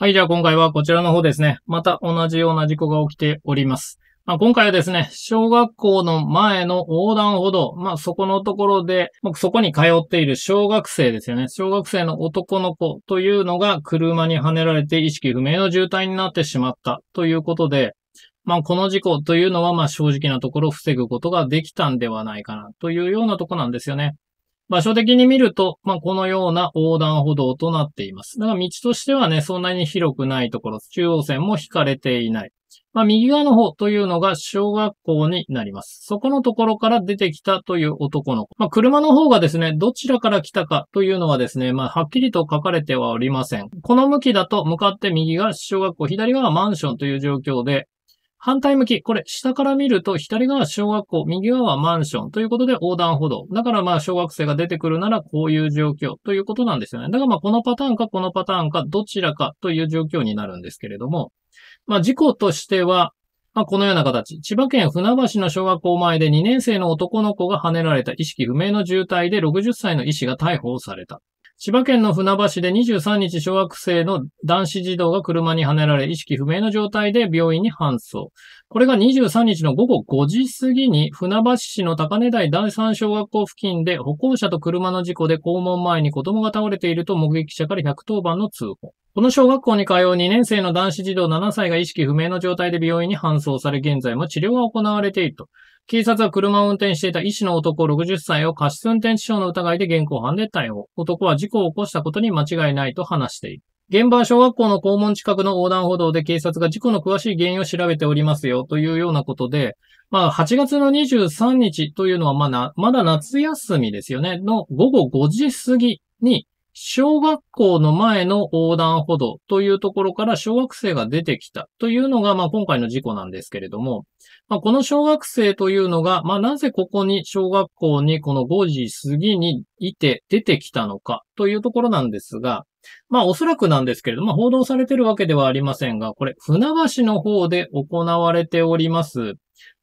はい、じゃあ今回はこちらの方ですね。また同じような事故が起きております。まあ、今回はですね、小学校の前の横断歩道、まあ、そこのところで、僕そこに通っている小学生ですよね。小学生の男の子というのが車にはねられて意識不明の重体になってしまったということで、まあ、この事故というのは、まあ、正直なところ防ぐことができたんではないかなというようなとこなんですよね。場所的に見ると、まあ、このような横断歩道となっています。だから道としてはね、そんなに広くないところ、中央線も引かれていない。まあ、右側の方というのが小学校になります。そこのところから出てきたという男の子。まあ、車の方がですね、どちらから来たかというのはですね、まあ、はっきりと書かれてはおりません。この向きだと向かって右が小学校、左側はマンションという状況で、反対向き、これ下から見ると左側は小学校、右側はマンションということで横断歩道。だからまあ小学生が出てくるならこういう状況ということなんですよね。だからまあこのパターンかこのパターンかどちらかという状況になるんですけれども、まあ事故としては、まあ、このような形。千葉県船橋の小学校前で2年生の男の子が跳ねられた意識不明の重体で60歳の医師が逮捕された。千葉県の船橋で23日小学生の男子児童が車にはねられ意識不明の状態で病院に搬送。これが23日の午後5時過ぎに船橋市の高根台第三小学校付近で歩行者と車の事故で校門前に子供が倒れていると目撃者から110番の通報。この小学校に通う2年生の男子児童7歳が意識不明の状態で病院に搬送され現在も治療が行われていると。警察は車を運転していた医師の男60歳を過失運転致傷の疑いで現行犯で逮捕。男は事故を起こしたことに間違いないと話している。現場は小学校の校門近くの横断歩道で警察が事故の詳しい原因を調べておりますよというようなことで、まあ8月の23日というのはまだ、まだ夏休みですよね、の午後5時過ぎに小学校の前の横断歩道というところから小学生が出てきたというのが、まあ、今回の事故なんですけれども、まあ、この小学生というのが、まあ、なぜここに小学校にこの5時過ぎにいて出てきたのかというところなんですが、まあおそらくなんですけれども、報道されてるわけではありませんが、これ、船橋の方で行われております、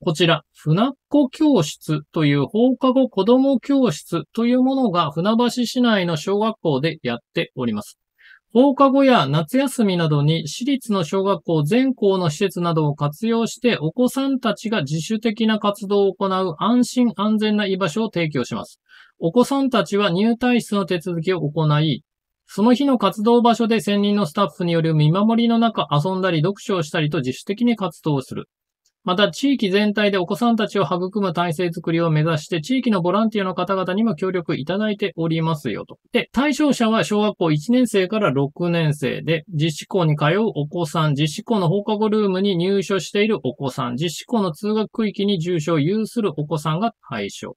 こちら、船っ子教室という放課後子供教室というものが船橋市内の小学校でやっております。放課後や夏休みなどに私立の小学校全校の施設などを活用してお子さんたちが自主的な活動を行う安心安全な居場所を提供します。お子さんたちは入退室の手続きを行い、その日の活動場所で専任のスタッフによる見守りの中遊んだり読書をしたりと自主的に活動をする。また地域全体でお子さんたちを育む体制づくりを目指して地域のボランティアの方々にも協力いただいておりますよと。で、対象者は小学校1年生から6年生で、実施校に通うお子さん、実施校の放課後ルームに入所しているお子さん、実施校の通学区域に住所を有するお子さんが対象。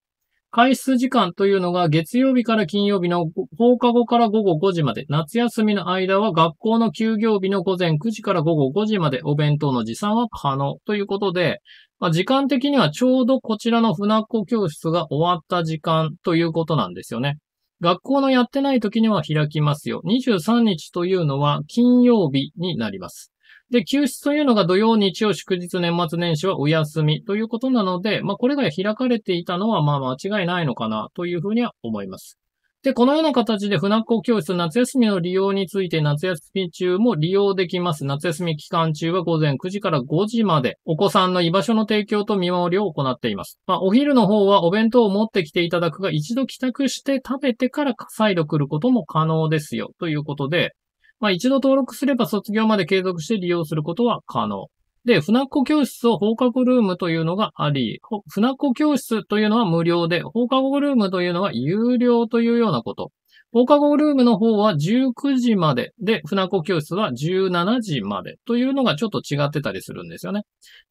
開始時間というのが月曜日から金曜日の放課後から午後5時まで、夏休みの間は学校の休業日の午前9時から午後5時までお弁当の持参は可能ということで、まあ、時間的にはちょうどこちらの船っ子教室が終わった時間ということなんですよね。学校のやってない時には開きますよ。23日というのは金曜日になります。で、休止というのが土曜、日曜、祝日、年末年始はお休みということなので、まあ、これが開かれていたのは、まあ、間違いないのかなというふうには思います。で、このような形で船っ子教室夏休みの利用について夏休み中も利用できます。夏休み期間中は午前9時から5時までお子さんの居場所の提供と見守りを行っています。まあ、お昼の方はお弁当を持ってきていただくが一度帰宅して食べてから再度来ることも可能ですよということで、まあ一度登録すれば卒業まで継続して利用することは可能。で、船子教室を放課後ルームというのがあり、船子教室というのは無料で、放課後ルームというのは有料というようなこと。放課後ルームの方は19時までで、船子教室は17時までというのがちょっと違ってたりするんですよね。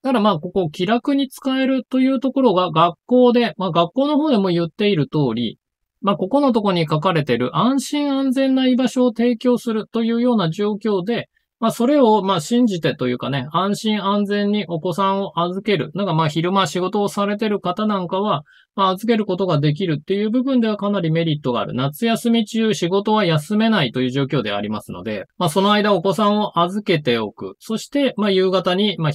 だからまあ、ここ気楽に使えるというところが学校で、まあ学校の方でも言っている通り、まあ、ここのとこに書かれている安心安全な居場所を提供するというような状況で、まあ、それを、ま信じてというかね、安心安全にお子さんを預ける。なんか、まあ、昼間仕事をされてる方なんかは、ま預けることができるっていう部分ではかなりメリットがある。夏休み中、仕事は休めないという状況でありますので、まあ、その間お子さんを預けておく。そして、ま夕方に、ま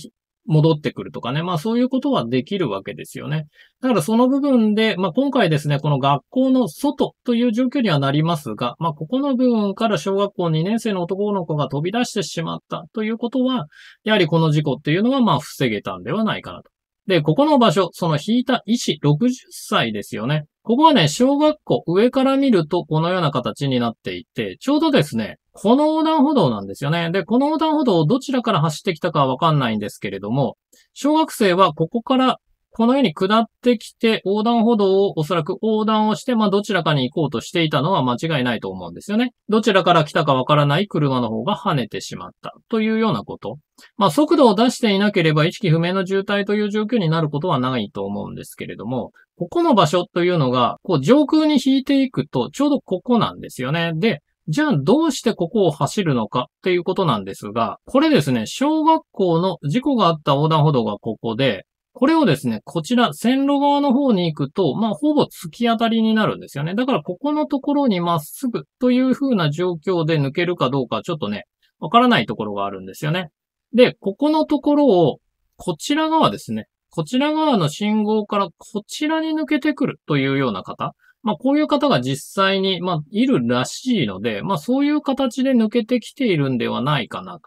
戻ってくるとかね。まあそういうことはできるわけですよね。だからその部分で、まあ今回ですね、この学校の外という状況にはなりますが、まあここの部分から小学校2年生の男の子が飛び出してしまったということは、やはりこの事故っていうのはまあ防げたんではないかなと。で、ここの場所、その引いた医師60歳ですよね。ここはね、小学校上から見るとこのような形になっていて、ちょうどですね、この横断歩道なんですよね。で、この横断歩道をどちらから走ってきたかわかんないんですけれども、小学生はここからこのように下ってきて、横断歩道をおそらく横断をして、まあどちらかに行こうとしていたのは間違いないと思うんですよね。どちらから来たかわからない車の方が跳ねてしまったというようなこと。まあ速度を出していなければ意識不明の渋滞という状況になることはないと思うんですけれども、ここの場所というのが、こう上空に引いていくと、ちょうどここなんですよね。で、じゃあどうしてここを走るのかっていうことなんですが、これですね、小学校の事故があった横断歩道がここで、これをですね、こちら、線路側の方に行くと、まあ、ほぼ突き当たりになるんですよね。だから、ここのところにまっすぐという風な状況で抜けるかどうか、ちょっとね、わからないところがあるんですよね。で、ここのところを、こちら側ですね、こちら側の信号からこちらに抜けてくるというような方。まあ、こういう方が実際に、まあ、いるらしいので、まあ、そういう形で抜けてきているんではないかなと。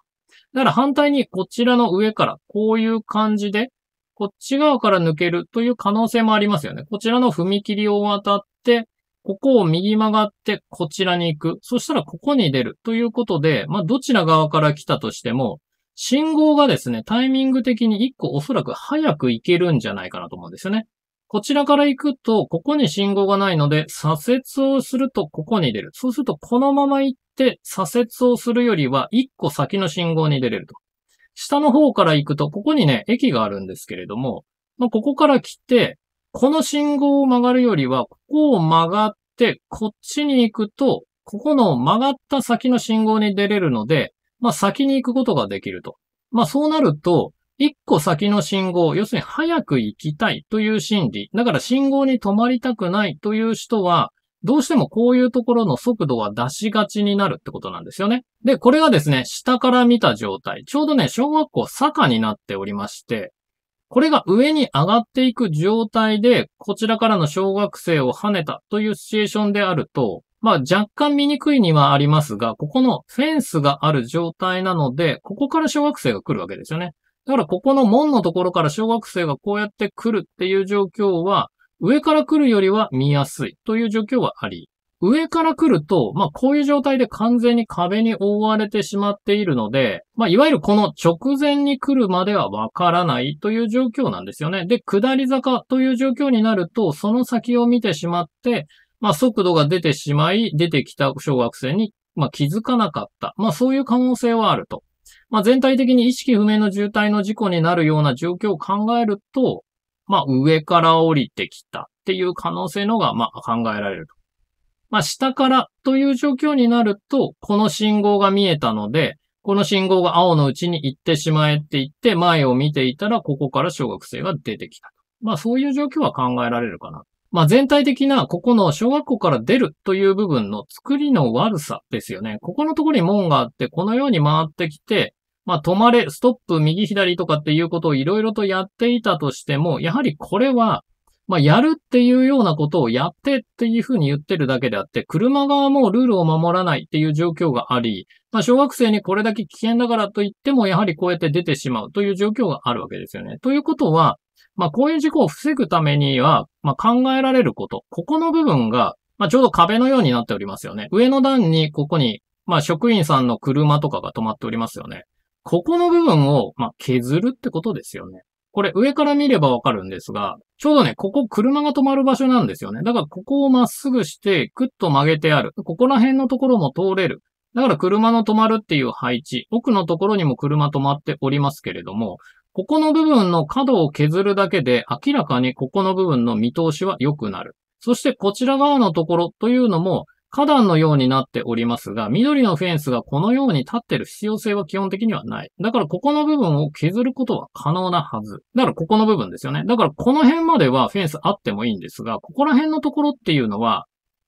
だから反対にこちらの上からこういう感じで、こっち側から抜けるという可能性もありますよね。こちらの踏切を渡って、ここを右曲がって、こちらに行く。そしたらここに出る。ということで、まあ、どちら側から来たとしても、信号がですね、タイミング的に1個おそらく早く行けるんじゃないかなと思うんですよね。こちらから行くと、ここに信号がないので、左折をするとここに出る。そうすると、このまま行って左折をするよりは、1個先の信号に出れると。下の方から行くと、ここにね、駅があるんですけれども、まあ、ここから来て、この信号を曲がるよりは、ここを曲がって、こっちに行くと、ここの曲がった先の信号に出れるので、まあ、先に行くことができると。まあ、そうなると、一個先の信号、要するに早く行きたいという心理、だから信号に止まりたくないという人は、どうしてもこういうところの速度は出しがちになるってことなんですよね。で、これがですね、下から見た状態。ちょうどね、小学校坂になっておりまして、これが上に上がっていく状態で、こちらからの小学生を跳ねたというシチュエーションであると、まあ若干見にくいにはありますが、ここのフェンスがある状態なので、ここから小学生が来るわけですよね。だからここの門のところから小学生がこうやって来るっていう状況は、上から来るよりは見やすいという状況はあり、上から来ると、まあこういう状態で完全に壁に覆われてしまっているので、まあいわゆるこの直前に来るまではわからないという状況なんですよね。で、下り坂という状況になると、その先を見てしまって、まあ、速度が出てしまい、出てきた小学生に、まあ、気づかなかった。まあ、そういう可能性はあると。まあ、全体的に意識不明の渋滞の事故になるような状況を考えると、まあ、上から降りてきたっていう可能性のが、まあ、考えられると。まあ、下からという状況になると、この信号が見えたので、この信号が青のうちに行ってしまえって言って、前を見ていたら、ここから小学生が出てきた。まあ、そういう状況は考えられるかな。まあ、全体的な、ここの小学校から出るという部分の作りの悪さですよね。ここのところに門があって、このように回ってきて、まあ、止まれ、ストップ、右左とかっていうことをいろいろとやっていたとしても、やはりこれは、まあ、やるっていうようなことをやってっていうふうに言ってるだけであって、車側もルールを守らないっていう状況があり、まあ、小学生にこれだけ危険だからと言っても、やはりこうやって出てしまうという状況があるわけですよね。ということは、まあ、こういう事故を防ぐためには、まあ、考えられること。ここの部分が、まあ、ちょうど壁のようになっておりますよね。上の段に、ここに、まあ、職員さんの車とかが止まっておりますよね。ここの部分を、まあ、削るってことですよね。これ上から見ればわかるんですが、ちょうどね、ここ車が止まる場所なんですよね。だからここをまっすぐして、ぐっと曲げてある。ここら辺のところも通れる。だから車の止まるっていう配置、奥のところにも車止まっておりますけれども、ここの部分の角を削るだけで明らかにここの部分の見通しは良くなる。そしてこちら側のところというのも花壇のようになっておりますが、緑のフェンスがこのように立ってる必要性は基本的にはない。だからここの部分を削ることは可能なはず。だからここの部分ですよね。だからこの辺まではフェンスあってもいいんですが、ここら辺のところっていうのは、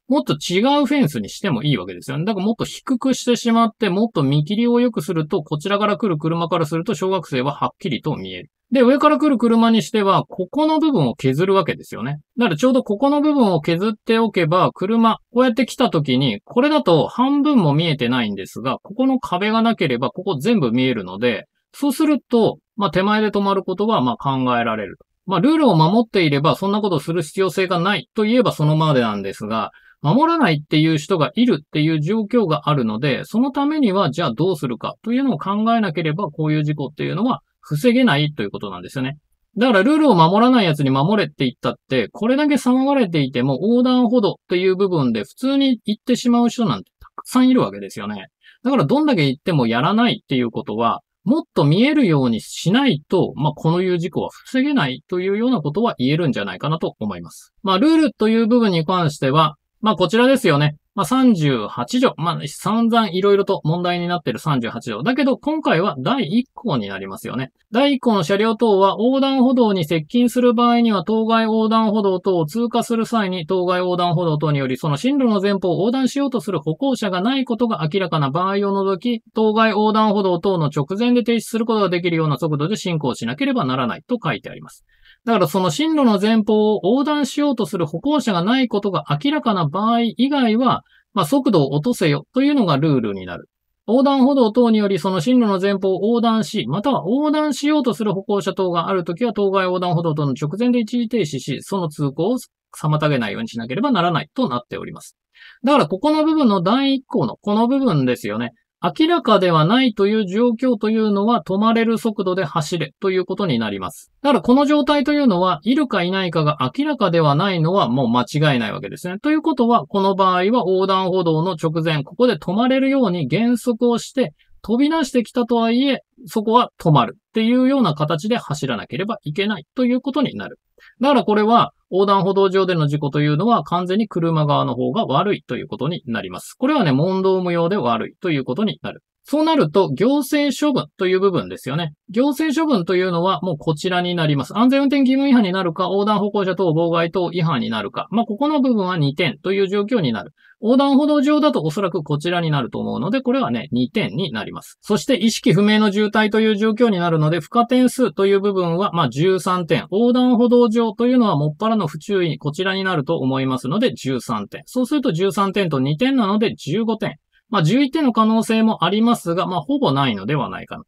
もっと違うフェンスにしてもいいわけですよね。だからもっと低くしてしまって、もっと見切りを良くすると、こちらから来る車からすると小学生ははっきりと見える。で、上から来る車にしては、ここの部分を削るわけですよね。だからちょうどここの部分を削っておけば、車、こうやって来た時に、これだと半分も見えてないんですが、ここの壁がなければ、ここ全部見えるので、そうすると、まあ、手前で止まることは、ま考えられる。まあ、ルールを守っていれば、そんなことする必要性がないと言えばそのままでなんですが、守らないっていう人がいるっていう状況があるので、そのためにはじゃあどうするかというのを考えなければ、こういう事故っていうのは防げないということなんですよね。だからルールを守らない奴に守れって言ったって、これだけ騒がれていても横断歩道っていう部分で普通に行ってしまう人なんてたくさんいるわけですよね。だからどんだけ行ってもやらないっていうことは、もっと見えるようにしないと、まあ、このいう事故は防げないというようなことは言えるんじゃないかなと思います。まあ、ルールという部分に関しては、まあこちらですよね。まあ38条。まあ散々いろいろと問題になっている38条。だけど今回は第1項になりますよね。第1項の車両等は横断歩道に接近する場合には当該横断歩道等を通過する際に当該横断歩道等によりその進路の前方を横断しようとする歩行者がないことが明らかな場合を除き、当該横断歩道等の直前で停止することができるような速度で進行しなければならないと書いてあります。だからその進路の前方を横断しようとする歩行者がないことが明らかな場合以外は、まあ、速度を落とせよというのがルールになる。横断歩道等によりその進路の前方を横断し、または横断しようとする歩行者等があるときは、当該横断歩道等の直前で一時停止し、その通行を妨げないようにしなければならないとなっております。だからここの部分の第1項のこの部分ですよね。明らかではないという状況というのは止まれる速度で走れということになります。だからこの状態というのは、いるかいないかが明らかではないのはもう間違いないわけですね。ということは、この場合は横断歩道の直前、ここで止まれるように減速をして、飛び出してきたとはいえ、そこは止まるっていうような形で走らなければいけないということになる。だからこれは横断歩道上での事故というのは完全に車側の方が悪いということになります。これはね、問答無用で悪いということになる。そうなると、行政処分という部分ですよね。行政処分というのは、もうこちらになります。安全運転義務違反になるか、横断歩行者等妨害等違反になるか。まあ、ここの部分は2点という状況になる。横断歩道上だとおそらくこちらになると思うので、これはね、2点になります。そして、意識不明の渋滞という状況になるので、不可点数という部分は、まあ、13点。横断歩道上というのは、もっぱらの不注意、こちらになると思いますので、13点。そうすると13点と2点なので、15点。まあ、11点の可能性もありますが、まあ、ほぼないのではないかな。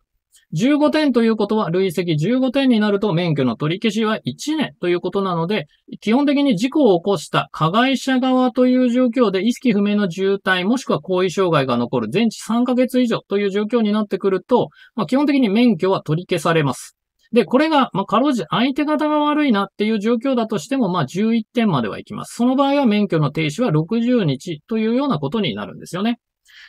15点ということは、累積15点になると免許の取り消しは1年ということなので、基本的に事故を起こした加害者側という状況で意識不明の渋滞もしくは後遺障害が残る全治3ヶ月以上という状況になってくると、まあ、基本的に免許は取り消されます。で、これが、まあ、かろうじ相手方が悪いなっていう状況だとしても、まあ、11点まではいきます。その場合は免許の停止は60日というようなことになるんですよね。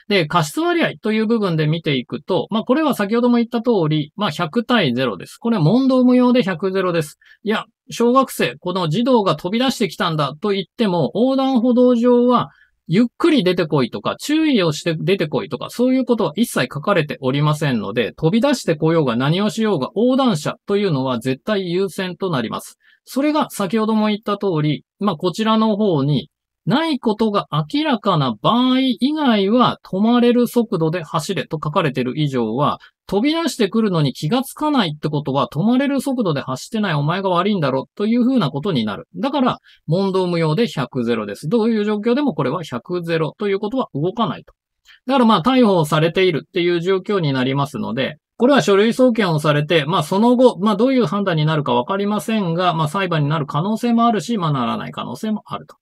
で、過失割合という部分で見ていくと、まあ、これは先ほども言った通り、まあ、100対0です。これは問答無用で100 0です。いや、小学生、この児童が飛び出してきたんだと言っても、横断歩道上は、ゆっくり出てこいとか、注意をして出てこいとか、そういうことは一切書かれておりませんので、飛び出してこようが何をしようが横断者というのは絶対優先となります。それが先ほども言った通り、まあこちらの方にないことが明らかな場合以外は止まれる速度で走れと書かれている以上は、飛び出してくるのに気がつかないってことは止まれる速度で走ってないお前が悪いんだろというふうなことになる。だから、問答無用で100ゼロです。どういう状況でもこれは100ゼロということは動かないと。だからまあ逮捕されているっていう状況になりますので、これは書類送検をされて、まあその後、まあどういう判断になるかわかりませんが、まあ裁判になる可能性もあるし、まあならない可能性もあると。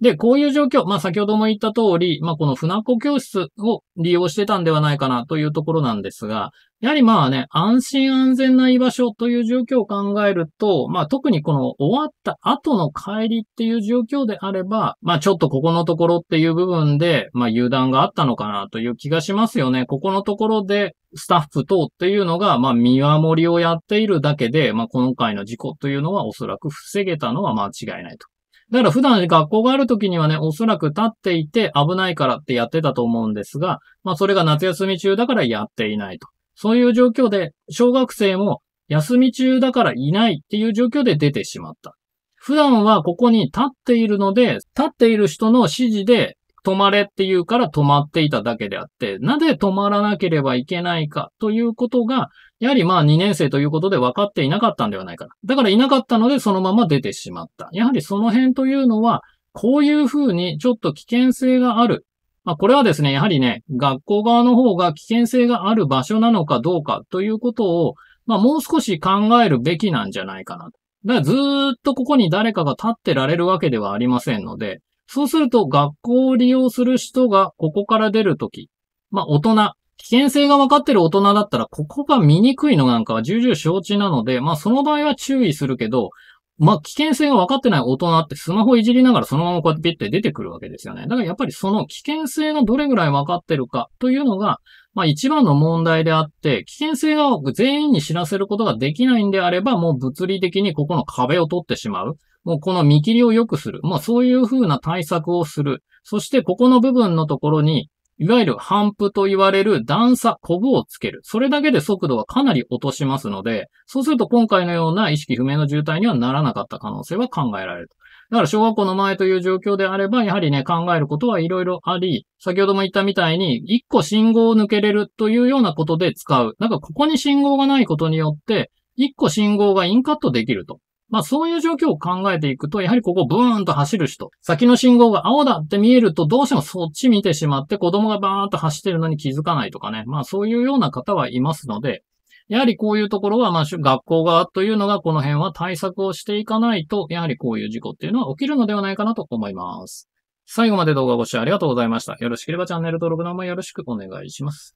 で、こういう状況、まあ先ほども言った通り、まあこの船子教室を利用してたんではないかなというところなんですが、やはりまあね、安心安全な居場所という状況を考えると、まあ特にこの終わった後の帰りっていう状況であれば、まあちょっとここのところっていう部分で、まあ油断があったのかなという気がしますよね。ここのところでスタッフ等っていうのが、まあ見守りをやっているだけで、まあ今回の事故というのはおそらく防げたのは間違いないとだから普段学校がある時にはね、おそらく立っていて危ないからってやってたと思うんですが、まあそれが夏休み中だからやっていないと。そういう状況で、小学生も休み中だからいないっていう状況で出てしまった。普段はここに立っているので、立っている人の指示で止まれっていうから止まっていただけであって、なぜ止まらなければいけないかということが、やはりまあ2年生ということで分かっていなかったんではないかな。だからいなかったのでそのまま出てしまった。やはりその辺というのは、こういうふうにちょっと危険性がある。まあこれはですね、やはりね、学校側の方が危険性がある場所なのかどうかということを、まあもう少し考えるべきなんじゃないかな。だからずっとここに誰かが立ってられるわけではありませんので、そうすると学校を利用する人がここから出るとき、まあ大人、危険性が分かってる大人だったら、ここが見にくいのなんかは重々承知なので、まあその場合は注意するけど、まあ危険性が分かってない大人ってスマホいじりながらそのままこうやってピッて出てくるわけですよね。だからやっぱりその危険性がどれぐらい分かってるかというのが、まあ一番の問題であって、危険性が全員に知らせることができないんであれば、もう物理的にここの壁を取ってしまう。もうこの見切りを良くする。まあそういうふうな対策をする。そしてここの部分のところに、いわゆる反プと言われる段差、コブをつける。それだけで速度はかなり落としますので、そうすると今回のような意識不明の渋滞にはならなかった可能性は考えられる。だから小学校の前という状況であれば、やはりね、考えることはいろいろあり、先ほども言ったみたいに、一個信号を抜けれるというようなことで使う。なんかここに信号がないことによって、一個信号がインカットできると。まあそういう状況を考えていくと、やはりここブーンと走る人、先の信号が青だって見えるとどうしてもそっち見てしまって子供がバーンと走ってるのに気づかないとかね。まあそういうような方はいますので、やはりこういうところは、まあ、学校側というのがこの辺は対策をしていかないと、やはりこういう事故っていうのは起きるのではないかなと思います。最後まで動画ご視聴ありがとうございました。よろしければチャンネル登録の方もよろしくお願いします。